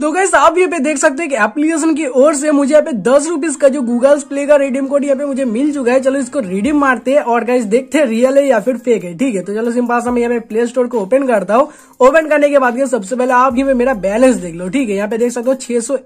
तो गैस आप ये पे देख सकते हैं कि एप्लीकेशन की ओर से मुझे यहाँ पे दस रुपीज का जो गूगल प्ले का रिडीम कोड यहाँ पे मुझे मिल चुका है चलो इसको रिडीम मारते हैं और गैस देखते हैं रियल है या फिर फेक है ठीक है तो चलो सिंपल मैं यहाँ पे प्ले स्टोर को ओपन करता हूँ ओपन करने के बाद सबसे पहले आप ये मेरा बैलेंस देख लो ठीक है यहाँ पे देख सकते हो छह सौ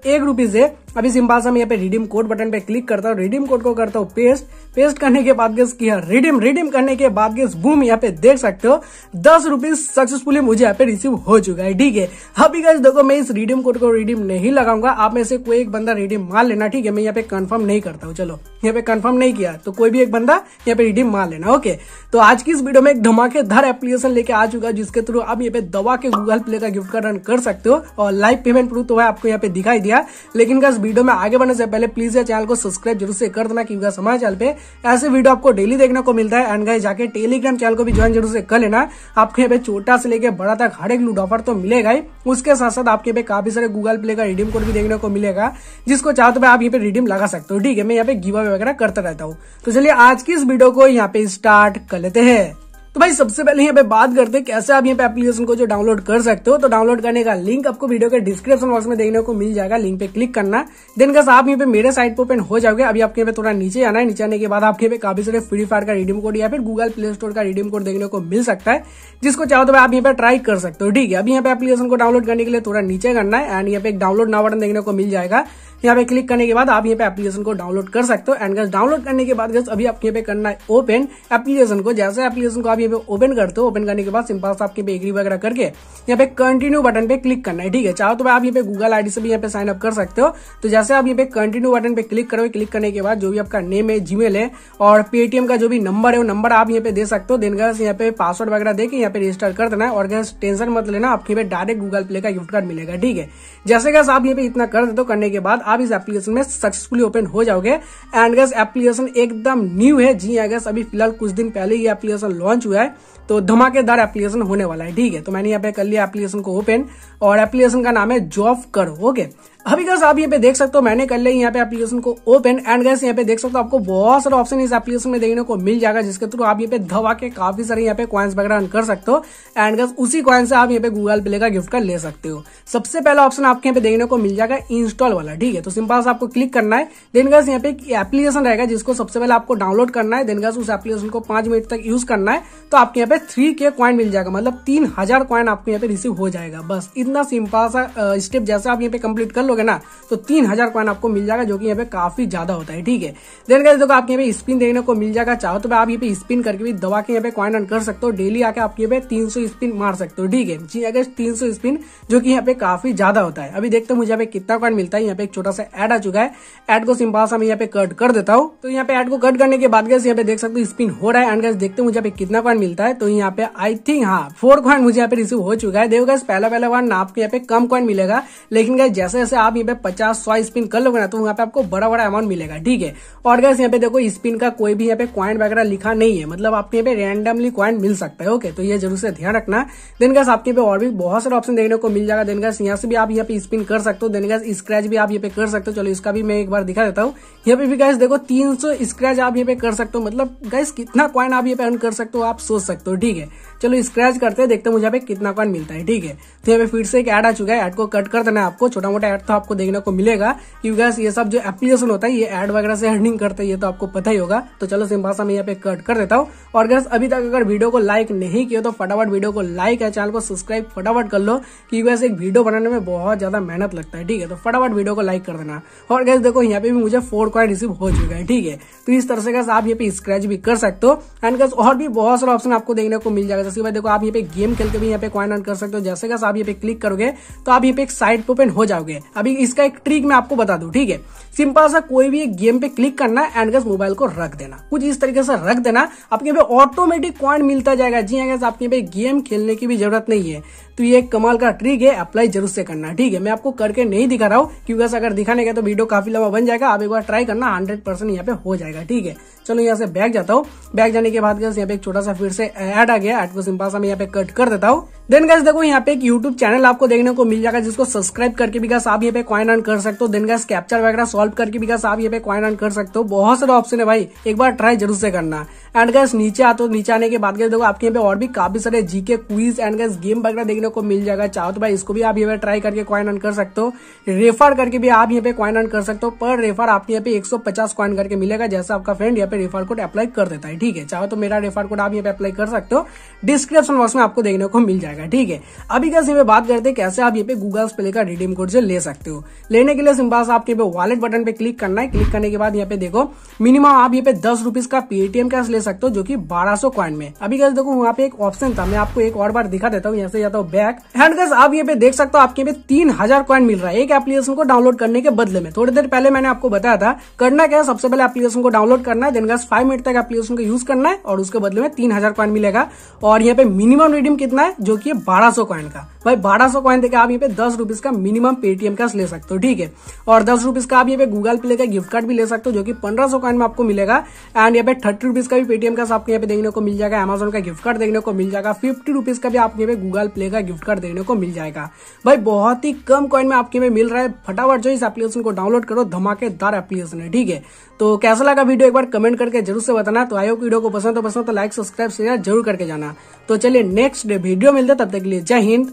है अभी सिंपल से मैं यहाँ पे रिडीम कोड बटन पे क्लिक करता हूँ रिडीम कोड को करता हूँ पेस्ट पेस्ट करने के बाद गेस किया रिडीम रिडीम करने के बाद गेस बूम यहाँ पे देख सकते हो दस रुपीज सक्सेसफुली मुझे यहाँ पे रिसीव हो चुका है ठीक है अभी गैस देखो मैं इस रिडीम कोड को रिडीम नहीं लगाऊंगा आप में से कोई एक बंदा रिडीम मार लेना ठीक है मैं यहाँ पे कन्फर्म नहीं करता हूँ चलो यहाँ पे कन्फर्म नहीं किया तो कोई भी एक बंदा यहाँ पे रिडीम मार लेना ओके तो आज की इस वीडियो में एक धमाकेदार एप्लीकेशन लेके आ चुका है जिसके थ्रू आप यहाँ पे दवा के गूगल प्ले का गिफ्ट कार्ड रन कर सकते हो और लाइव पेमेंट प्रूफ तो है आपको यहाँ पे दिखाई दिया लेकिन गैस वीडियो में आगे बढ़ने से पहले प्लीज ये चैनल को सब्सक्राइब जरूर से कर देना क्योंकि समय चैनल पे ऐसे वीडियो आपको डेली देखने को मिलता है एंड गाइस जाके टेलीग्राम चैनल को भी ज्वाइन जरूर से कर लेना आपके यहाँ पे छोटा से लेकर बड़ा तक हर एक लूट ऑफर तो मिलेगा ही उसके साथ साथ आपके पे काफी सारे गूगल प्ले का रिडीम कोड भी देखने को मिलेगा जिसको चाहो तो आप यहाँ पे रिडीम लगा सकते हो ठीक है मैं यहाँ पे गिवा वगैरह करता रहता हूँ तो चलिए आज की इस वीडियो को यहाँ पे स्टार्ट कर लेते हैं तो भाई सबसे पहले यहाँ पे बात करते हैं कैसे आप यहाँ पे एप्लीकेशन को जो डाउनलोड कर सकते हो तो डाउनलोड करने का लिंक आपको वीडियो के डिस्क्रिप्शन बॉक्स में देखने को मिल जाएगा लिंक पे क्लिक करना देन का आप यहाँ पे मेरे साइट पर ओपन हो जाओगे अभी आपके यहाँ पे थोड़ा नीचे आना है नीचे आने के बाद आपके पे काफी सारे फ्री फायर का रिडीम कोड या फिर गूगल प्ले स्टोर का रिडीम कोड देखने को मिल सकता है जिसको चाहो तो आप यहाँ पे ट्राई कर सकते हो ठीक है अभी यहाँ पे एप्लीकेशन को डाउनलोड करने के लिए थोड़ा नीचे करना है एंड यहाँ पे एक डाउनलोड ना बटन देखने को मिल जाएगा यहाँ पे क्लिक करने के बाद आप यहाँ पे एप्लीकेशन को डाउनलोड कर सकते हो एंड गैस डाउनलोड करने के बाद गैस अभी आपके पे करना है ओपन एप्लीकेशन को जैसे एप्लीकेशन को आप यहाँ पे ओपन करते हो ओपन करने के बाद सिंपल आपके पे एग्री वगैरह करके यहाँ पे कंटिन्यू बटन पे क्लिक करना है ठीक है चाहो तो आप यहाँ पे गूगल आईडी से भी यहाँ पे साइन अप कर सकते हो तो जैसे आप यहाँ पे कंटिन्यू बटन पे क्लिक करोगे क्लिक करने के बाद जो भी आपका नेम है जीमेल है और पेटीएम का जो भी नंबर है वो नंबर आप यहाँ पे दे सकते हो देन गैस यहाँ पे पासवर्ड वगैरह देकर यहाँ पे रजिस्टर कर देना है और गैस टेंशन मत लेना आपके पे डायरेक्ट गूगल प्ले का गिफ्ट कार्ड मिलेगा ठीक है जैसे गैस आप यहाँ पे इतना कर देते हो करने के बाद आप इस एप्लीकेशन में सक्सेसफुली ओपन हो जाओगे एंड गैस एप्लीकेशन एकदम न्यू है जी गैस हाँ, अभी फिलहाल कुछ दिन पहले ये एप्लीकेशन लॉन्च हुआ है तो धमाकेदार एप्लीकेशन होने वाला है ठीक है तो मैंने यहाँ पे कर लिया एप्लीकेशन को ओपन और एप्लीकेशन का नाम है जॉब कर ओके अभी गैस आप यहाँ पे देख सकते हो मैंने कर लिया यहाँ पे एप्लीकेशन को ओपन एंड गैस यहाँ पे देख सकते हो आपको बहुत सारे ऑप्शन इस एप्लीकेशन में देखने को मिल जाएगा जिसके थ्रू आप यहाँ पे धवा के काफी सारे यहाँ पे क्वाइंस वगैरह अर्न कर सकते हो एंड गैस उसी कॉइन से आप यहाँ पे गूगल प्ले का गिफ्ट कर ले सकते हो सबसे पहला ऑप्शन आपके यहाँ पे देखने को मिल जाएगा इंस्टॉल वाला ठीक है तो सिंपल से आपको क्लिक करना है देन गैस यहाँ पे एक एप्लीकेशन रहेगा जिसको सबसे पहले आपको डाउनलोड करना है देन गैस उस एप्लीकेशन को पांच मिनट तक यूज करना है तो आपके यहाँ पे थ्री के क्वाइन मिल जाएगा मतलब तीन हजार क्वाइन आपको यहाँ पे रिसीव हो जाएगा बस इतना सिंपल सा स्टेप जैसे आप यहाँ पे कम्प्लीट कर लोगे ना तो तीन हजार आपको मिल जाएगा जो कि यहाँ पे काफी ज्यादा होता है ठीक है देन गैस देखो आपके यहाँ पे स्पिन देखने को मिल जाएगा चाहो तो आप यहाँ पे स्पिन करके भी दवा के यहाँ पे क्वाइन अर्न कर सकते हो डेली आके आपके यहाँ पे तीन स्पिन मार सकते हो ठीक है जी अगर तीन स्पिन जो की यहाँ पे काफी ज्यादा होता है अभी देखते मुझे यहाँ पे कितना कॉइन मिलता है यहाँ पे एक छोटा सा एड आ चुका है एड को सिंपल सा मैं यहाँ पे कट कर देता हूँ तो यहाँ पे एड को कट करने के बाद गैस यहाँ पे देख सकते हो स्पिन हो रहा है एंड गैस देखते हैं मुझे यहाँ पे कितना कॉइन मिलता है तो यहाँ पे आई थिंक हाँ फोर कॉइन मुझे यहाँ पे रिसीव हो चुका है देखो गैस पहला पहला वन आपको यहाँ पे कम कॉइन मिलेगा लेकिन गैस जैसे जैसे आप यहाँ पे पचास सौ स्पिन कर लोगे ना तो यहाँ पे आपको बड़ा बड़ा अमाउंट मिलेगा ठीक है और गैस यहाँ पे देखो स्पिन का कोई भी यहाँ पे कॉइन वगैरह लिखा नहीं है मतलब आपके यहाँ पे रैंडमली कॉइन मिल सकता है ओके तो ये जरूर से ध्यान रखना देन गैस आपके यहाँ पे और भी बहुत सारे ऑप्शन देखने को मिल जाएगा देन गैस यहाँ से भी आप यहाँ पे स्पिन कर सकते हो देन गैस स्क्रैच भी आप यहाँ पे कर सकते हो चलो इसका भी मैं एक बार दिखा देता हूँ यहाँ पे भी गैस देखो 300 स्क्रैच आप यहाँ पे कर सकते हो मतलब गैस कितना कॉइन आप ये पे अर्न कर सकते हो आप सोच सकते हो ठीक है चलो स्क्रैच करते हैं देखते हैं मुझे यहाँ पे कितना क्वाइन मिलता है ठीक है तो यहाँ पे फिर से एक ऐड आ चुका है ऐड को कट कर देना आपको छोटा मोटा ऐड तो आपको देखने को मिलेगा क्योंकि गैस ये सब जो एप्लीकेशन होता है ये एड वगैरह से अर्निंग करते हैं ये तो आपको पता ही होगा तो चलो सिंह भाषा में यहाँ पे कट कर देता हूँ और गैस अभी तक अगर वीडियो को लाइक नहीं किया तो फटाफट वीडियो को लाइक है चैनल को सब्सक्राइब फटाफट कर लो क्योंकि वैसे एक वीडियो बनाने में बहुत ज्यादा मेहनत लगता है ठीक है तो फटाफट वीडियो को लाइक कर देना और गैस देखो यहाँ पे भी मुझे फोर कॉइन रिसीव हो चुका है ठीक है तो इस तरह से गैस आप यहाँ पे स्क्रैच भी कर सकते हो एंड गैस और भी बहुत सारे ऑप्शन आपको देखने को मिल जाएगा जैसे भाई देखो आप यहाँ पे गेम खेल के भी यहाँ पे कॉइन अर्न कर सकते हो जैसे गैस आप यहाँ पे क्लिक करोगे तो आप यहाँ पे एक साइड ओपन हो जाओगे अभी इसका एक ट्रिक मैं आपको बता दू ठीक है सिंपल सा कोई भी गेम पे क्लिक करना एंड गैस मोबाइल को रख देना कुछ इस तरीके से रख देना आपके यहाँ पे ऑटोमेटिक कॉइन मिलता जाएगा जी हाँ गैस आपके यहाँ पे गेम खेलने की भी जरूरत नहीं है तो ये एक कमाल का ट्रिक है अप्लाई जरूर से करना ठीक है मैं आपको करके नहीं दिखा रहा हूँ क्योंकि अगर दिखाने का तो वीडियो काफी लंबा बन जाएगा आप एक बार ट्राई करना हंड्रेड परसेंट यहाँ पे हो जाएगा ठीक है चलो यहाँ से बैक जाता हूँ बैक जाने के बाद यहाँ पे एक छोटा सा फिर से ऐड आ गया एड को सिंपल सा मैं यहाँ पे कट कर देता हूँ देन गैस देखो यहाँ पे एक यूट्यूब चैनल आपको देखने को मिल जाएगा जिसको सब्सक्राइब करके भी आप यहाँ पे क्वाइन अर्न कर सकते हो देन गैस कैप्चर वगैरह सॉल्व करके भी आप यहाँ पे क्वाइन अर्न कर सकते हो बहुत सारे ऑप्शन है भाई एक बार ट्राई जरूर से करना एंड गैस नीचे आते हो नीचे आने के बाद गए देखो आपके यहाँ पे और भी काफी सारे GK quiz and guess game वगैरह देखने को मिल जाएगा चाहो तो भाई इसको भी आप यहाँ पे ट्राई करके क्वाइन अर्न कर सकते हो रेफर करके भी आप यहाँ पे कॉइन अर्न कर सकते हो पर रेफर आपके यहाँ पे एक सौ पचास करके मिलेगा जैसा आपका फ्रेंड यहाँ पे पे रेफर कोड अप्लाई कर देता है ठीक है चाहे तो मेरा रेफर कोड आप यहाँ पे अप्लाई कर सकते हो डिस्क्रिप्शन बॉक्स में आपको देखने को मिल जाएगा ठीक है अभी कैसे ये बात करते हैं कैसे आप ये पे गूगल प्ले का रिडीम कोड से ले सकते हो लेने के लिए सिंपास आपके पे वॉलेट बटन पे क्लिक करना है क्लिक करने के बाद यहाँ पे देखो मिनिमम आप ये पे दस रुपीज का पेटीएम कैश ले सकते हो जो की बारह सौ में अभी कैसे देखो वहाँ पे एक ऑप्शन था मैं आपको एक और बार दिखा देता हूँ यहाँ से जाता हूँ बैक एंड कैसे आप ये पे देख सकते हो आपके पे तीन हजार मिल रहा है एक एप्लीकेशन को डाउनलोड करने के बदले में थोड़ी देर पहले मैंने आपको बताया था करना क्या है सबसे पहले एप्लीकेशन को डाउनलोड करना है एंड का फाइव मिनट तक एप्लीकेशन का यूज करना है और उसके बदले में तीन हजार कॉइन मिलेगा और यहाँ पे मिनिमम रिडीम कितना है जो कि बारह सौ कॉइन का भाई बारह सौ कॉइन देखिए आप यहाँ पे दस रुपीज का मिनिमम पेटीएम का ले सकते हो ठीक है और दस रुपीज का आप यहाँ पे गूगल पे लेकर गिफ्ट कार्ड भी ले सकते हो जो कि पंद्रह सौ कॉइन में आपको मिलेगा एंड यहाँ पे थर्टी रुपीज का भी पेटीएम का आपको यहाँ पे देखने को मिल जाएगा अमेजोन का गिफ्ट कार्ड देखने को मिल जाएगा फिफ्टी रुपीज का भी आपके यहाँ पे गूगल पे का गिफ्ट कार्ड देखने को मिल जाएगा भाई बहुत ही कम कॉइन में आपके यहाँ मिल रहा है फटाफट जो इस एप्लीकेशन को डाउनलोड करो धमाकेदार एप्लीकेशन है ठीक है तो कैसा लगा वीडियो एक बार कमेंट कमेंट करके जरूर से बताना तो आयो वीडियो को पसंद तो पसंद तो लाइक सब्सक्राइब शेयर जरूर करके जाना तो चलिए नेक्स्ट डे वीडियो मिलते तब तक के लिए जय हिंद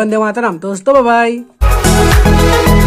बंदे मातराम दोस्तों बाय